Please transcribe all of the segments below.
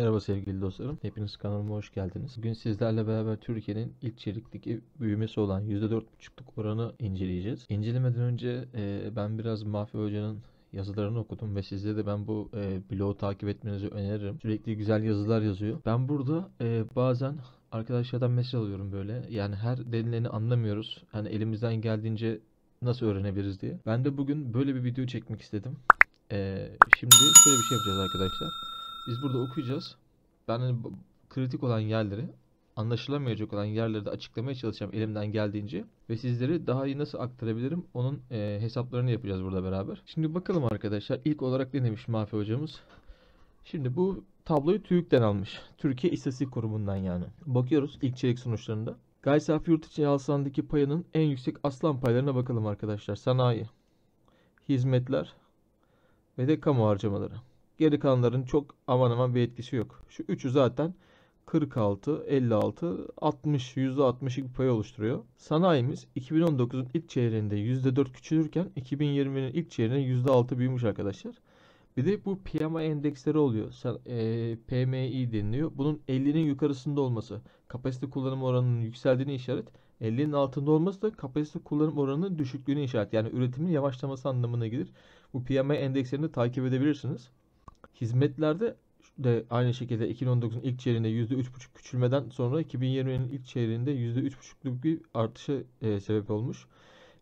Merhaba sevgili dostlarım. Hepiniz kanalıma hoş geldiniz. Bugün sizlerle beraber Türkiye'nin ilk çeyrekteki büyümesi olan %4,5'luk oranı inceleyeceğiz. İncelemeden önce e, ben biraz Mafya Hoca'nın yazılarını okudum ve sizlere de ben bu e, blogu takip etmenizi öneririm. Sürekli güzel yazılar yazıyor. Ben burada e, bazen arkadaşlardan mesaj alıyorum böyle. Yani her denileni anlamıyoruz. Hani elimizden geldiğince nasıl öğrenebiliriz diye. Ben de bugün böyle bir video çekmek istedim. E, şimdi şöyle bir şey yapacağız arkadaşlar. Biz burada okuyacağız. Ben hani kritik olan yerleri, anlaşılamayacak olan yerleri de açıklamaya çalışacağım elimden geldiğince. Ve sizleri daha iyi nasıl aktarabilirim onun e, hesaplarını yapacağız burada beraber. Şimdi bakalım arkadaşlar ilk olarak ne demiş Mafi hocamız? Şimdi bu tabloyu TÜİK'ten almış. Türkiye İstatistik Kurumu'ndan yani. Bakıyoruz ilk çeyrek sonuçlarında. Gayri safi yurt içi hasılandaki payının en yüksek aslan paylarına bakalım arkadaşlar. Sanayi, hizmetler ve de kamu harcamaları. Geri kalanların çok aman aman bir etkisi yok. Şu üçü zaten 46, 56, 60, 60'lık bir pay oluşturuyor. Sanayimiz 2019'un ilk çeyreğinde %4 küçülürken 2020'nin ilk çeyreğinde %6 büyümüş arkadaşlar. Bir de bu PMI endeksleri oluyor. E, PMI deniliyor. Bunun 50'nin yukarısında olması kapasite kullanım oranının yükseldiğini işaret. 50'nin altında olması da kapasite kullanım oranının düşüklüğünü işaret. Yani üretimin yavaşlaması anlamına gelir. Bu PMI endekslerini takip edebilirsiniz. Hizmetlerde de aynı şekilde 2019'un ilk çeyreğinde %3,5 küçülmeden sonra 2020'nin ilk çeyreğinde %3,5'luk bir artışa e, sebep olmuş.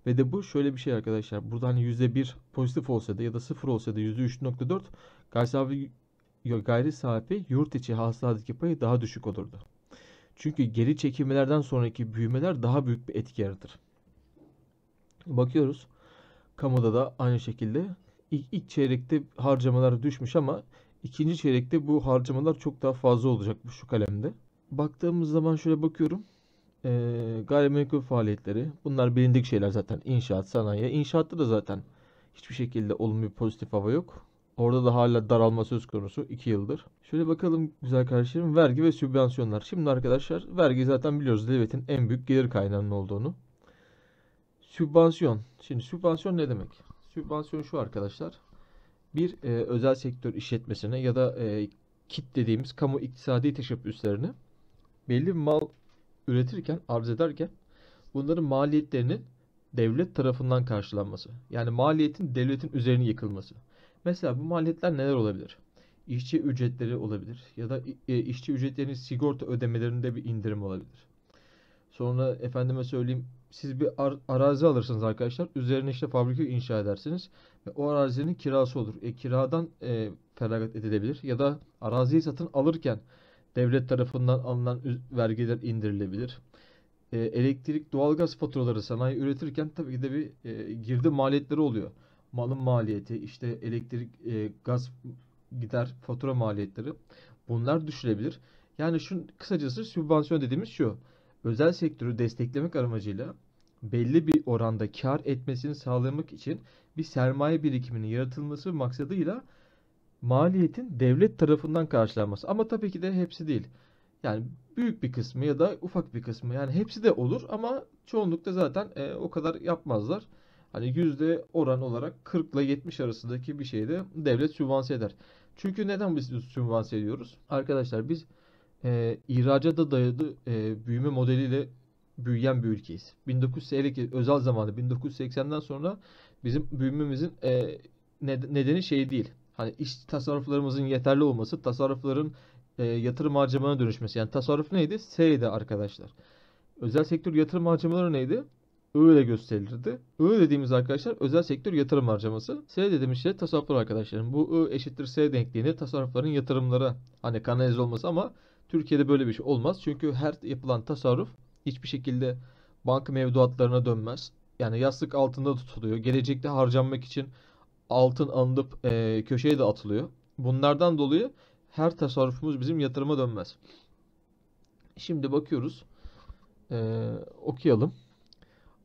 Ve de bu şöyle bir şey arkadaşlar. Burada hani %1 pozitif olsa da ya da 0 olsa da %3,4 gayri sahibi, gayri sahibi yurt içi hasıladaki payı daha düşük olurdu. Çünkü geri çekimlerden sonraki büyümeler daha büyük bir etki yaratır. Bakıyoruz. Kamuda da aynı şekilde ilk, ilk çeyrekte harcamalar düşmüş ama ikinci çeyrekte bu harcamalar çok daha fazla olacak bu şu kalemde. Baktığımız zaman şöyle bakıyorum. E, gayrimenkul faaliyetleri bunlar bilindik şeyler zaten İnşaat, sanayi. İnşaatta da zaten hiçbir şekilde olumlu bir pozitif hava yok. Orada da hala daralma söz konusu 2 yıldır. Şöyle bakalım güzel kardeşlerim vergi ve sübvansiyonlar. Şimdi arkadaşlar vergi zaten biliyoruz devletin en büyük gelir kaynağının olduğunu. Sübvansiyon. Şimdi sübvansiyon ne demek? sübvansiyon şu arkadaşlar. Bir e, özel sektör işletmesine ya da e, kit dediğimiz kamu iktisadi teşebbüslerini belli bir mal üretirken, arz ederken bunların maliyetlerinin devlet tarafından karşılanması. Yani maliyetin devletin üzerine yıkılması. Mesela bu maliyetler neler olabilir? İşçi ücretleri olabilir ya da e, işçi ücretlerinin sigorta ödemelerinde bir indirim olabilir. Sonra efendime söyleyeyim siz bir ar arazi alırsınız arkadaşlar. Üzerine işte fabrika inşa edersiniz. Ve o arazinin kirası olur. E, kiradan e, feragat edilebilir. Ya da araziyi satın alırken devlet tarafından alınan vergiler indirilebilir. E, elektrik, doğalgaz faturaları sanayi üretirken tabii ki de bir e, girdi maliyetleri oluyor. Malın maliyeti, işte elektrik, e, gaz gider, fatura maliyetleri. Bunlar düşülebilir. Yani şu kısacası sübvansiyon dediğimiz şu özel sektörü desteklemek amacıyla belli bir oranda kar etmesini sağlamak için bir sermaye birikiminin yaratılması maksadıyla maliyetin devlet tarafından karşılanması. Ama tabii ki de hepsi değil. Yani büyük bir kısmı ya da ufak bir kısmı yani hepsi de olur ama çoğunlukta zaten e, o kadar yapmazlar. Hani yüzde oran olarak 40 ile 70 arasındaki bir şeyde devlet sübvanse eder. Çünkü neden biz sübvanse ediyoruz? Arkadaşlar biz e, ee, ihracata dayalı e, büyüme modeliyle büyüyen bir ülkeyiz. 1980 özel zamanı 1980'den sonra bizim büyümemizin e, nedeni şey değil. Hani iş tasarruflarımızın yeterli olması, tasarrufların e, yatırım harcamana dönüşmesi. Yani tasarruf neydi? S'ydi arkadaşlar. Özel sektör yatırım harcamaları neydi? Öyle gösterilirdi. Ö dediğimiz arkadaşlar özel sektör yatırım harcaması. S dediğimiz şey tasarruflar arkadaşlarım. Bu Ö eşittir S denkliğini tasarrufların yatırımlara hani kanalize olması ama Türkiye'de böyle bir şey olmaz. Çünkü her yapılan tasarruf hiçbir şekilde banka mevduatlarına dönmez. Yani yastık altında tutuluyor. Gelecekte harcanmak için altın alınıp e, köşeye de atılıyor. Bunlardan dolayı her tasarrufumuz bizim yatırıma dönmez. Şimdi bakıyoruz. E, okuyalım.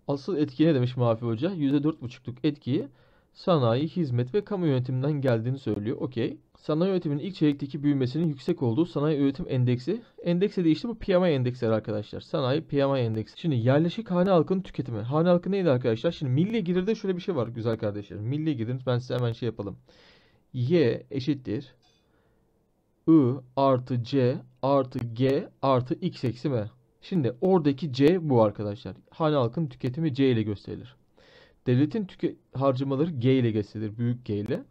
Asıl etki ne demiş Mafi Hoca? %4,5'luk etkiyi sanayi, hizmet ve kamu yönetiminden geldiğini söylüyor. Okey. Sanayi yönetiminin ilk çeyrekteki büyümesinin yüksek olduğu sanayi üretim endeksi. Endekse de işte bu PMI endeksleri arkadaşlar. Sanayi PMI endeksi. Şimdi yerleşik hane halkının tüketimi. Hane halkı neydi arkadaşlar? Şimdi milli gelirde şöyle bir şey var güzel kardeşler. Milli gelir ben size hemen şey yapalım. Y eşittir. I artı C artı G artı X eksi M. Şimdi oradaki C bu arkadaşlar. Hane halkının tüketimi C ile gösterilir. Devletin tüke harcamaları G ile geçilir. Büyük G ile.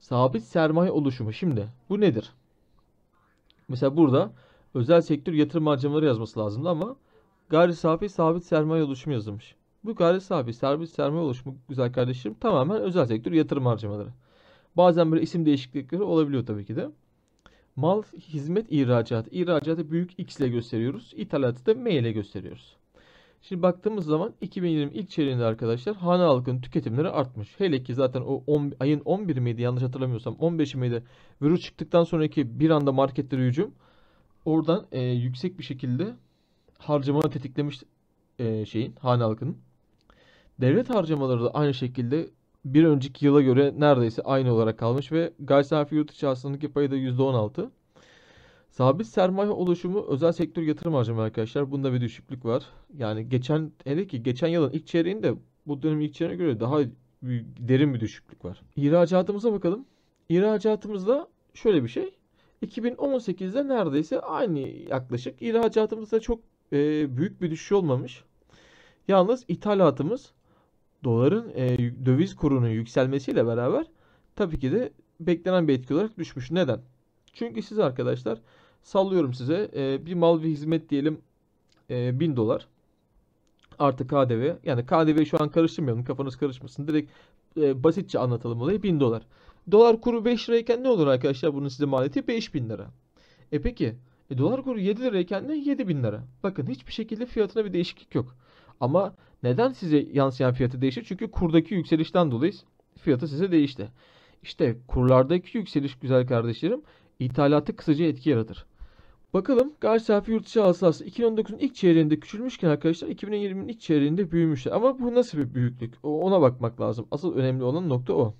Sabit sermaye oluşumu. Şimdi bu nedir? Mesela burada özel sektör yatırım harcamaları yazması lazımdı ama gayri safi sabit sermaye oluşumu yazılmış. Bu gayri safi sabit sermaye oluşumu güzel kardeşlerim tamamen özel sektör yatırım harcamaları. Bazen böyle isim değişiklikleri olabiliyor tabii ki de. Mal, hizmet, ihracat. İhracatı büyük X ile gösteriyoruz. İthalatı da M ile gösteriyoruz. Şimdi baktığımız zaman 2020 ilk çeyreğinde arkadaşlar hane halkının tüketimleri artmış. Hele ki zaten o 10, ayın 11 miydi yanlış hatırlamıyorsam 15 miydi virüs çıktıktan sonraki bir anda marketlere hücum. Oradan e, yüksek bir şekilde harcamanı tetiklemiş e, şeyin hane halkının. Devlet harcamaları da aynı şekilde bir önceki yıla göre neredeyse aynı olarak kalmış ve gayri safi yurt içi hasılandaki payı da %16. Sabit sermaye oluşumu özel sektör yatırım harcama arkadaşlar. Bunda bir düşüklük var. Yani geçen hele ki geçen yılın ilk çeyreğinde bu dönem ilk çeyreğine göre daha derin bir düşüklük var. İhracatımıza bakalım. İhracatımızda şöyle bir şey. 2018'de neredeyse aynı yaklaşık. İhracatımızda çok e, büyük bir düşüş olmamış. Yalnız ithalatımız doların e, döviz kurunun yükselmesiyle beraber tabii ki de beklenen bir etki olarak düşmüş. Neden? Çünkü siz arkadaşlar sallıyorum size e, bir mal ve hizmet diyelim e, 1000 dolar artı KDV. Yani KDV şu an karıştırmayalım kafanız karışmasın. Direkt e, basitçe anlatalım olayı 1000 dolar. Dolar kuru 5 lirayken ne olur arkadaşlar bunun size maliyeti 5000 lira. E peki e, dolar kuru 7 lirayken de 7000 lira. Bakın hiçbir şekilde fiyatına bir değişiklik yok. Ama neden size yansıyan fiyatı değişir? Çünkü kurdaki yükselişten dolayı fiyatı size değişti. İşte kurlardaki yükseliş güzel kardeşlerim ithalatı kısaca etki yaratır. Bakalım gayri safi yurt dışı hasılası 2019'un ilk çeyreğinde küçülmüşken arkadaşlar 2020'nin ilk çeyreğinde büyümüşler. Ama bu nasıl bir büyüklük? Ona bakmak lazım. Asıl önemli olan nokta o.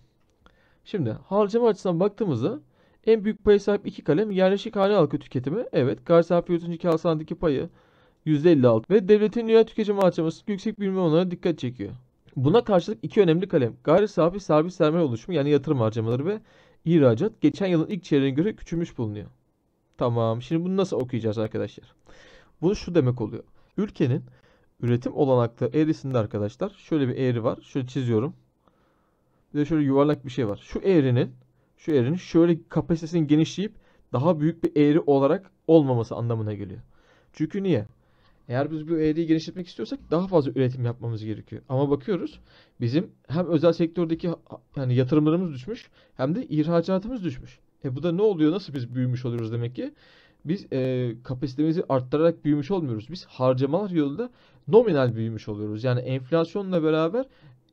Şimdi harcama açısından baktığımızda en büyük paya sahip iki kalem yerleşik hane halkı tüketimi. Evet gayri safi yurt dışı hasılandaki payı %56 ve devletin dünya tüketici harcaması yüksek büyüme onlara dikkat çekiyor. Buna karşılık iki önemli kalem gayri safi servis sermaye oluşumu yani yatırım harcamaları ve ihracat geçen yılın ilk çeyreğine göre küçülmüş bulunuyor. Tamam. Şimdi bunu nasıl okuyacağız arkadaşlar? Bu şu demek oluyor. Ülkenin üretim olanakları eğrisinde arkadaşlar şöyle bir eğri var. Şöyle çiziyorum. Bir de şöyle yuvarlak bir şey var. Şu eğrinin şu eğrinin şöyle kapasitesini genişleyip daha büyük bir eğri olarak olmaması anlamına geliyor. Çünkü niye? Eğer biz bu eğriyi genişletmek istiyorsak daha fazla üretim yapmamız gerekiyor. Ama bakıyoruz bizim hem özel sektördeki yani yatırımlarımız düşmüş hem de ihracatımız düşmüş. E bu da ne oluyor? Nasıl biz büyümüş oluyoruz demek ki? Biz e, kapasitemizi arttırarak büyümüş olmuyoruz. Biz harcamalar yolunda nominal büyümüş oluyoruz. Yani enflasyonla beraber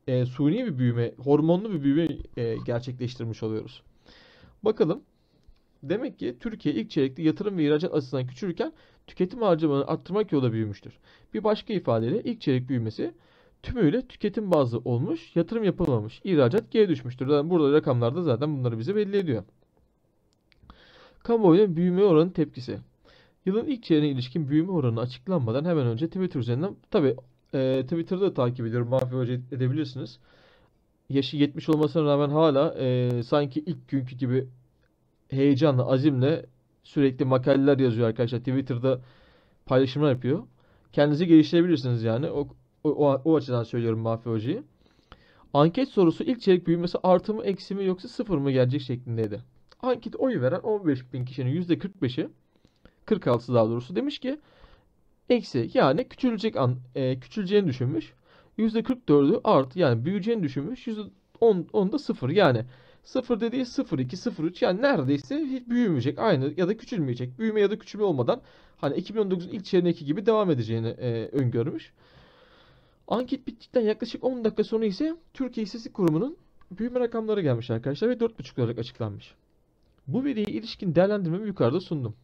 e, suni bir büyüme, hormonlu bir büyüme e, gerçekleştirmiş oluyoruz. Bakalım. Demek ki Türkiye ilk çeyrekte yatırım ve ihracat açısından küçülürken tüketim harcamalarını arttırmak yolda büyümüştür. Bir başka ifadeyle ilk çeyrek büyümesi tümüyle tüketim bazlı olmuş, yatırım yapılmamış, ihracat geri düşmüştür. Yani burada rakamlarda zaten bunları bize belli ediyor. Kamuoyunun büyüme oranı tepkisi. Yılın ilk çeyreğine ilişkin büyüme oranı açıklanmadan hemen önce Twitter üzerinden tabi e, Twitter'da da takip ediyorum. Mahve edebilirsiniz. Yaşı 70 olmasına rağmen hala e, sanki ilk günkü gibi heyecanla, azimle sürekli makaleler yazıyor arkadaşlar. Twitter'da paylaşımlar yapıyor. Kendinizi geliştirebilirsiniz yani. O, o, o, o açıdan söylüyorum Mahfi Hoca'yı. Anket sorusu ilk çeyrek büyümesi artı mı eksi mi yoksa sıfır mı gelecek şeklindeydi anket oyu veren 15 bin kişinin %45'i 46'sı daha doğrusu demiş ki eksi yani küçülecek an, e, küçüleceğini düşünmüş. %44'ü art yani büyüyeceğini düşünmüş. %10 da 0 yani 0 dediği 0, 2, 0, 3, yani neredeyse hiç büyümeyecek aynı ya da küçülmeyecek. Büyüme ya da küçülme olmadan hani 2019'un ilk çeyreğindeki gibi devam edeceğini e, öngörmüş. Anket bittikten yaklaşık 10 dakika sonra ise Türkiye İstatistik Kurumu'nun büyüme rakamları gelmiş arkadaşlar ve 4.5 olarak açıklanmış. Bu veriye ilişkin değerlendirmemi yukarıda sundum.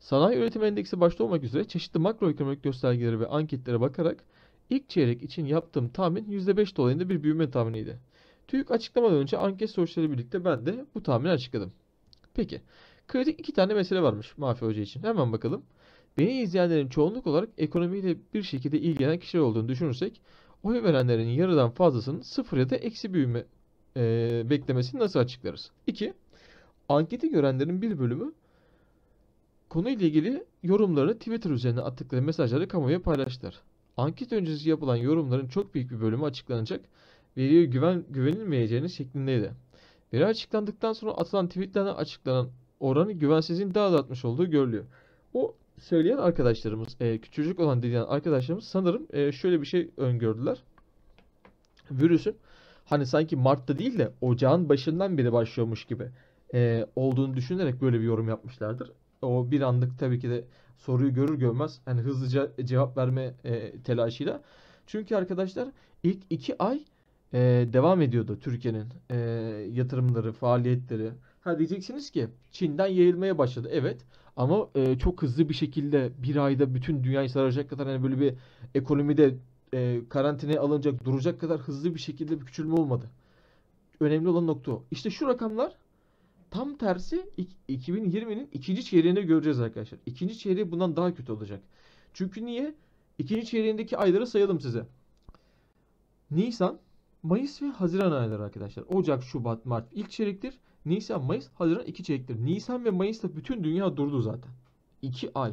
Sanayi üretim endeksi başta olmak üzere çeşitli makroekonomik göstergeleri ve anketlere bakarak ilk çeyrek için yaptığım tahmin %5 dolayında bir büyüme tahminiydi. TÜİK açıklamadan önce anket sonuçları birlikte ben de bu tahmini açıkladım. Peki, kritik iki tane mesele varmış Mafi Hoca için. Hemen bakalım. Beni izleyenlerin çoğunluk olarak ekonomiyle bir şekilde ilgilenen kişiler olduğunu düşünürsek, oy verenlerin yarıdan fazlasının sıfır ya da eksi büyüme e, beklemesini nasıl açıklarız? 2. Anketi görenlerin bir bölümü konuyla ilgili yorumlarını Twitter üzerine attıkları mesajları kamuoya paylaştılar. Anket öncesi yapılan yorumların çok büyük bir bölümü açıklanacak, veriye güven, güvenilmeyeceğini şeklindeydi. Veri açıklandıktan sonra atılan tweetlerden açıklanan oranı güvensizliğin daha da artmış olduğu görülüyor. O söyleyen arkadaşlarımız, e, küçücük olan dediğin arkadaşlarımız sanırım e, şöyle bir şey öngördüler. Virüsün hani sanki Mart'ta değil de ocağın başından beri başlıyormuş gibi e, olduğunu düşünerek böyle bir yorum yapmışlardır. O bir anlık tabii ki de soruyu görür görmez hani hızlıca cevap verme e, telaşıyla. Çünkü arkadaşlar ilk iki ay e, devam ediyordu Türkiye'nin e, yatırımları, faaliyetleri. Ha diyeceksiniz ki Çin'den yayılmaya başladı. Evet ama e, çok hızlı bir şekilde bir ayda bütün dünyayı saracak kadar hani böyle bir ekonomide e, karantinaya alınacak duracak kadar hızlı bir şekilde bir küçülme olmadı. Önemli olan nokta o. İşte şu rakamlar Tam tersi 2020'nin ikinci çeyreğinde göreceğiz arkadaşlar. İkinci çeyreği bundan daha kötü olacak. Çünkü niye? İkinci çeyreğindeki ayları sayalım size. Nisan, Mayıs ve Haziran ayları arkadaşlar. Ocak, Şubat, Mart ilk çeyrektir. Nisan, Mayıs, Haziran iki çeyrektir. Nisan ve Mayıs'ta bütün dünya durdu zaten. İki ay.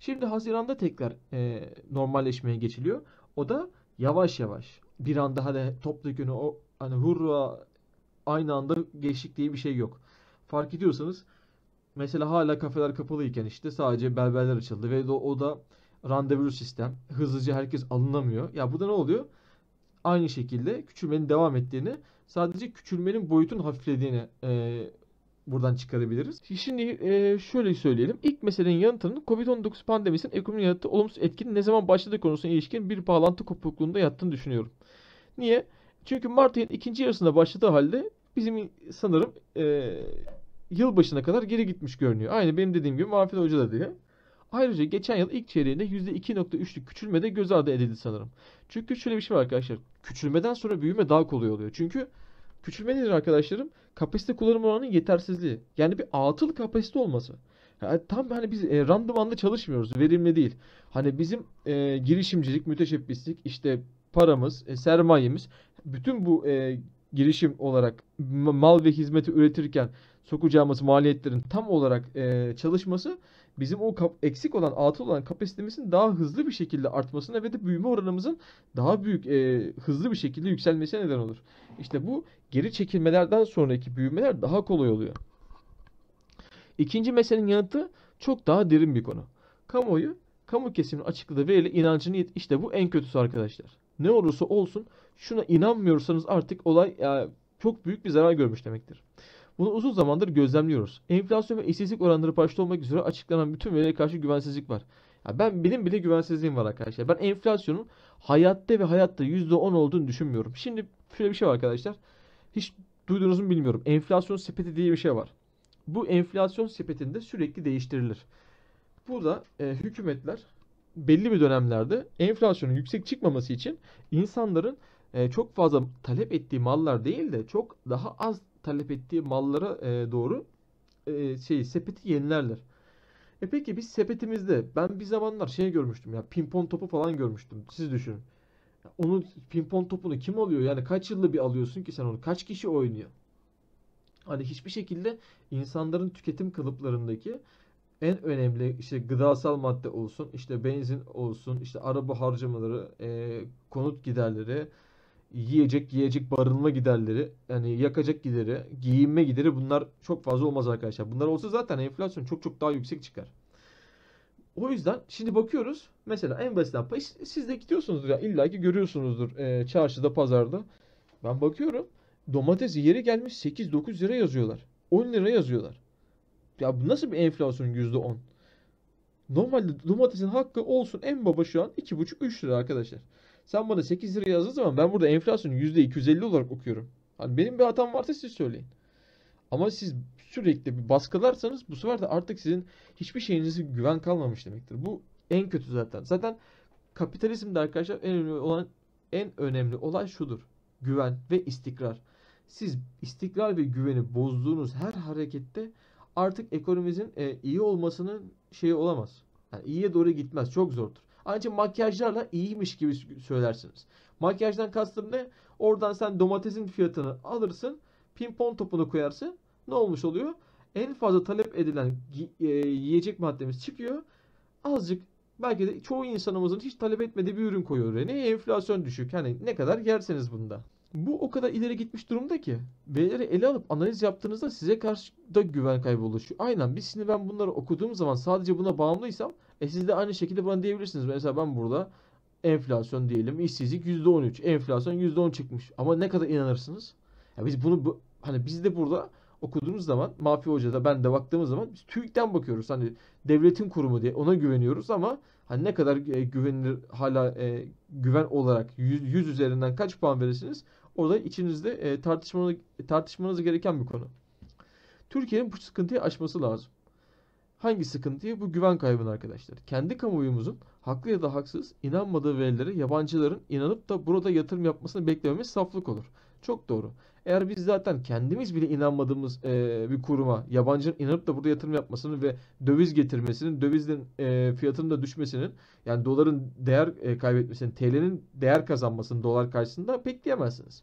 Şimdi Haziran'da tekrar e, normalleşmeye geçiliyor. O da yavaş yavaş. Bir anda hani top dökünü o hani hurra aynı anda geçtik diye bir şey yok fark ediyorsanız mesela hala kafeler kapalıyken işte sadece berberler açıldı ve o da randevu sistem. Hızlıca herkes alınamıyor. Ya bu da ne oluyor? Aynı şekilde küçülmenin devam ettiğini sadece küçülmenin boyutun hafiflediğini e, buradan çıkarabiliriz. Şimdi e, şöyle söyleyelim. İlk meselenin yanıtının COVID-19 pandemisinin ekonomi yarattığı olumsuz etkinin ne zaman başladığı konusuna ilişkin bir bağlantı kopukluğunda yattığını düşünüyorum. Niye? Çünkü Mart ayının ikinci yarısında başladığı halde bizim sanırım e, yıl başına kadar geri gitmiş görünüyor. Aynı benim dediğim gibi Muhafız Hoca da diyor. Ayrıca geçen yıl ilk çeyreğinde %2.3'lük küçülme de göz ardı edildi sanırım. Çünkü şöyle bir şey var arkadaşlar. Küçülmeden sonra büyüme daha kolay oluyor. Çünkü küçülme nedir arkadaşlarım? Kapasite kullanım oranının yetersizliği. Yani bir atıl kapasite olması. Yani tam hani biz e, randımanlı çalışmıyoruz. Verimli değil. Hani bizim e, girişimcilik, müteşebbislik, işte paramız, e, sermayemiz bütün bu e, girişim olarak mal ve hizmeti üretirken sokacağımız maliyetlerin tam olarak e, çalışması bizim o eksik olan, atıl olan kapasitemizin daha hızlı bir şekilde artmasına ve de büyüme oranımızın daha büyük, e, hızlı bir şekilde yükselmesine neden olur. İşte bu geri çekilmelerden sonraki büyümeler daha kolay oluyor. İkinci meselenin yanıtı çok daha derin bir konu. Kamuoyu, kamu kesiminin açıkladığı veriyle inancını yet işte bu en kötüsü arkadaşlar ne olursa olsun şuna inanmıyorsanız artık olay yani e, çok büyük bir zarar görmüş demektir. Bunu uzun zamandır gözlemliyoruz. Enflasyon ve işsizlik oranları başta olmak üzere açıklanan bütün verilere karşı güvensizlik var. Ya ben benim bile güvensizliğim var arkadaşlar. Ben enflasyonun hayatta ve hayatta %10 olduğunu düşünmüyorum. Şimdi şöyle bir şey var arkadaşlar. Hiç duydunuz mu bilmiyorum. Enflasyon sepeti diye bir şey var. Bu enflasyon sepetinde sürekli değiştirilir. Burada e, hükümetler belli bir dönemlerde enflasyonun yüksek çıkmaması için insanların e, çok fazla talep ettiği mallar değil de çok daha az talep ettiği mallara e, doğru e, şey sepeti yenilerler. E peki biz sepetimizde ben bir zamanlar şey görmüştüm ya pimpon topu falan görmüştüm. Siz düşünün. Onu pimpon topunu kim alıyor? Yani kaç yılda bir alıyorsun ki sen onu? Kaç kişi oynuyor? Hani hiçbir şekilde insanların tüketim kalıplarındaki en önemli işte gıdasal madde olsun, işte benzin olsun, işte araba harcamaları, e, konut giderleri, yiyecek, yiyecek barınma giderleri, yani yakacak gideri, giyinme gideri bunlar çok fazla olmaz arkadaşlar. Bunlar olsa zaten enflasyon çok çok daha yüksek çıkar. O yüzden şimdi bakıyoruz. Mesela en basitinden siz de gidiyorsunuzdur ya illa ki görüyorsunuzdur e, çarşıda, pazarda. Ben bakıyorum domates yeri gelmiş 8-9 lira yazıyorlar. 10 lira yazıyorlar. Ya nasıl bir enflasyon yüzde on? Normalde domatesin hakkı olsun en baba şu an iki buçuk üç lira arkadaşlar. Sen bana 8 lira yazdığın zaman ben burada enflasyonu %250 olarak okuyorum. Hani benim bir hatam varsa siz söyleyin. Ama siz sürekli bir baskılarsanız bu sefer de artık sizin hiçbir şeyinize güven kalmamış demektir. Bu en kötü zaten. Zaten kapitalizmde arkadaşlar en önemli olan en önemli olay şudur. Güven ve istikrar. Siz istikrar ve güveni bozduğunuz her harekette artık ekonomimizin e, iyi olmasının şeyi olamaz. Yani iyiye doğru gitmez. Çok zordur. Ancak şey makyajlarla iyiymiş gibi söylersiniz. Makyajdan kastım ne? Oradan sen domatesin fiyatını alırsın. Pimpon topunu koyarsın. Ne olmuş oluyor? En fazla talep edilen e, yiyecek maddemiz çıkıyor. Azıcık belki de çoğu insanımızın hiç talep etmediği bir ürün koyuyor. Ne enflasyon düşük. Hani ne kadar yerseniz bunda bu o kadar ileri gitmiş durumda ki verileri ele alıp analiz yaptığınızda size karşı da güven kaybı oluşuyor. Aynen biz şimdi ben bunları okuduğum zaman sadece buna bağımlıysam e siz de aynı şekilde bana diyebilirsiniz. Mesela ben burada enflasyon diyelim işsizlik %13 enflasyon %10 çıkmış ama ne kadar inanırsınız? Ya biz bunu bu, hani biz de burada okuduğumuz zaman Mafi Hoca'da ben de baktığımız zaman biz TÜİK'ten bakıyoruz. Hani devletin kurumu diye ona güveniyoruz ama hani ne kadar e, güvenilir hala e, güven olarak 100, 100 üzerinden kaç puan verirsiniz? Orada içinizde e, e, tartışmanız gereken bir konu. Türkiye'nin bu sıkıntıyı aşması lazım. Hangi sıkıntıyı? Bu güven kaybını arkadaşlar. Kendi kamuoyumuzun haklı ya da haksız inanmadığı verilere yabancıların inanıp da burada yatırım yapmasını beklememiz saflık olur. Çok doğru. Eğer biz zaten kendimiz bile inanmadığımız e, bir kuruma yabancının inanıp da burada yatırım yapmasını ve döviz getirmesinin, dövizin e, fiyatının da düşmesinin yani doların değer e, kaybetmesinin, TL'nin değer kazanmasının dolar karşısında bekleyemezsiniz.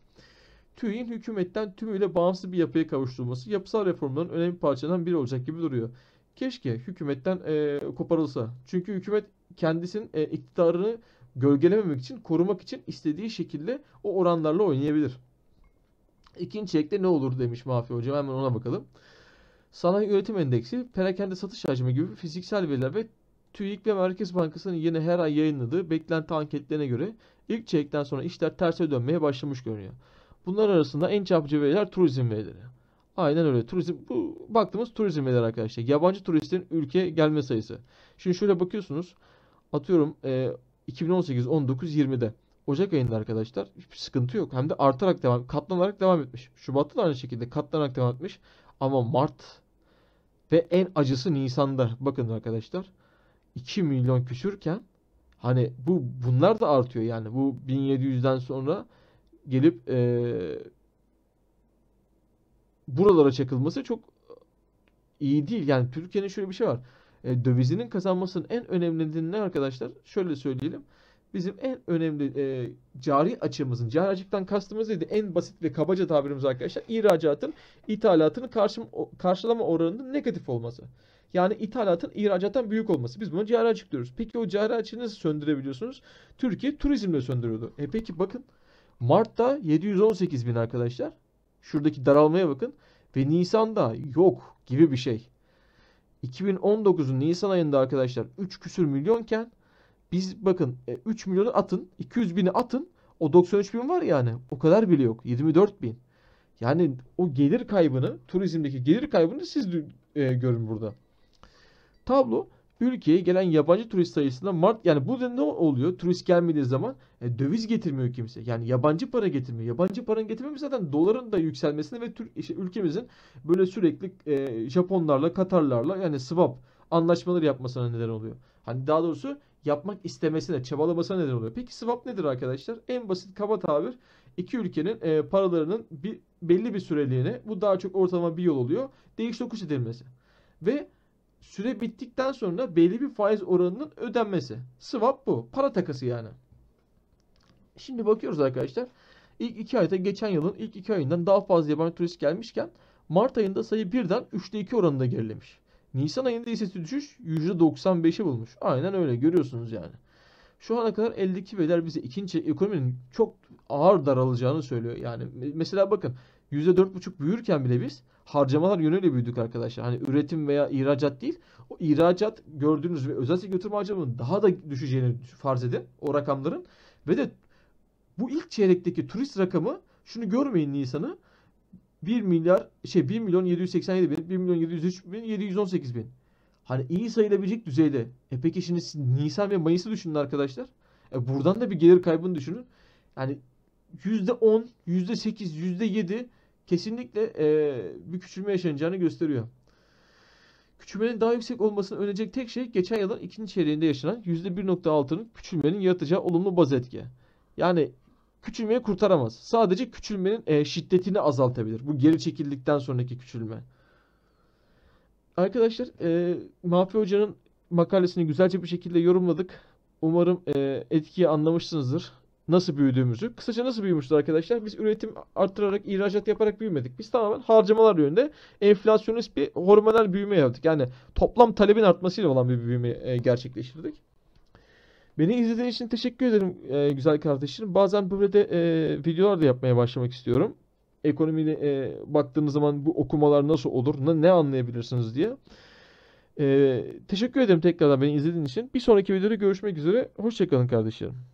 TÜİ'nin hükümetten tümüyle bağımsız bir yapıya kavuşturulması yapısal reformların önemli parçalarından biri olacak gibi duruyor keşke hükümetten e, koparılsa. Çünkü hükümet kendisinin e, iktidarını gölgelememek için, korumak için istediği şekilde o oranlarla oynayabilir. İkinci çekte ne olur demiş Mafi Hocam. Hemen ona bakalım. Sanayi üretim endeksi, perakende satış hacmi gibi fiziksel veriler ve TÜİK ve Merkez Bankası'nın yeni her ay yayınladığı beklenti anketlerine göre ilk çeyrekten sonra işler terse dönmeye başlamış görünüyor. Bunlar arasında en çarpıcı veriler turizm verileri. Aynen öyle. Turizm bu baktığımız turizm verileri arkadaşlar. Yabancı turistlerin ülke gelme sayısı. Şimdi şöyle bakıyorsunuz. Atıyorum e, 2018, 19, 20'de Ocak ayında arkadaşlar hiçbir sıkıntı yok. Hem de artarak devam, katlanarak devam etmiş. Şubat'ta da aynı şekilde katlanarak devam etmiş. Ama Mart ve en acısı Nisan'da. Bakın arkadaşlar 2 milyon küsürken hani bu bunlar da artıyor yani. Bu 1700'den sonra gelip eee buralara çakılması çok e, iyi değil. Yani Türkiye'nin şöyle bir şey var. E, dövizinin kazanmasının en önemli nedeni ne arkadaşlar? Şöyle söyleyelim. Bizim en önemli e, cari açığımızın, cari açıktan kastımız neydi? En basit ve kabaca tabirimiz arkadaşlar ihracatın ithalatının karşı, karşılama oranının negatif olması. Yani ithalatın ihracattan büyük olması. Biz buna cari açık diyoruz. Peki o cari açığı nasıl söndürebiliyorsunuz? Türkiye turizmle söndürüyordu. E peki bakın Mart'ta 718 bin arkadaşlar. Şuradaki daralmaya bakın. Ve Nisan'da yok gibi bir şey. 2019'un Nisan ayında arkadaşlar 3 küsür milyonken biz bakın 3 e, milyonu atın 200 bini atın o 93 bin var yani o kadar bile yok 24 bin. Yani o gelir kaybını turizmdeki gelir kaybını siz e, görün burada. Tablo ülkeye gelen yabancı turist sayısında Mart yani bu da ne oluyor? Turist gelmediği zaman e, döviz getirmiyor kimse. Yani yabancı para getirmiyor. Yabancı paranın getirmemesi zaten doların da yükselmesine ve Türk, işte ülkemizin böyle sürekli e, Japonlarla, Katarlarla yani swap anlaşmaları yapmasına neden oluyor. Hani daha doğrusu yapmak istemesine, çabalamasına neden oluyor. Peki swap nedir arkadaşlar? En basit kaba tabir iki ülkenin e, paralarının bir, belli bir süreliğine bu daha çok ortalama bir yol oluyor. Değiş tokuş edilmesi. Ve süre bittikten sonra belli bir faiz oranının ödenmesi. Swap bu. Para takası yani. Şimdi bakıyoruz arkadaşlar. İlk iki ayda geçen yılın ilk iki ayından daha fazla yabancı turist gelmişken Mart ayında sayı birden 3'te 2 oranında gerilemiş. Nisan ayında ise düşüş %95'e bulmuş. Aynen öyle görüyorsunuz yani. Şu ana kadar eldeki veriler bize ikinci ekonominin çok ağır daralacağını söylüyor. Yani mesela bakın %4,5 büyürken bile biz harcamalar yönüyle büyüdük arkadaşlar. Hani üretim veya ihracat değil. O ihracat gördüğünüz ve özel götürme harcamanın daha da düşeceğini farz edin o rakamların. Ve de bu ilk çeyrekteki turist rakamı şunu görmeyin Nisan'ı 1 milyar şey 1 milyon 787 bin 1 milyon 703 bin 718 bin. Hani iyi sayılabilecek düzeyde. E peki şimdi Nisan ve Mayıs'ı düşünün arkadaşlar. E buradan da bir gelir kaybını düşünün. Yani %10, %8, %7 kesinlikle e, bir küçülme yaşanacağını gösteriyor. Küçülmenin daha yüksek olmasını önleyecek tek şey geçen yılın ikinci çeyreğinde yaşanan %1.6'nın küçülmenin yaratacağı olumlu baz etki. Yani küçülmeyi kurtaramaz. Sadece küçülmenin e, şiddetini azaltabilir. Bu geri çekildikten sonraki küçülme. Arkadaşlar e, Mahfi Hoca'nın makalesini güzelce bir şekilde yorumladık. Umarım e, etkiyi anlamışsınızdır nasıl büyüdüğümüzü. Kısaca nasıl büyümüştür arkadaşlar? Biz üretim arttırarak, ihracat yaparak büyümedik. Biz tamamen harcamalar yönünde enflasyonist bir hormonal büyüme yaptık. Yani toplam talebin artmasıyla olan bir büyüme e, gerçekleştirdik. Beni izlediğiniz için teşekkür ederim e, güzel kardeşlerim. Bazen böyle de e, videolar da yapmaya başlamak istiyorum. Ekonomiye baktığınız zaman bu okumalar nasıl olur, ne, anlayabilirsiniz diye. teşekkür ederim tekrardan beni izlediğiniz için. Bir sonraki videoda görüşmek üzere. Hoşçakalın kardeşlerim.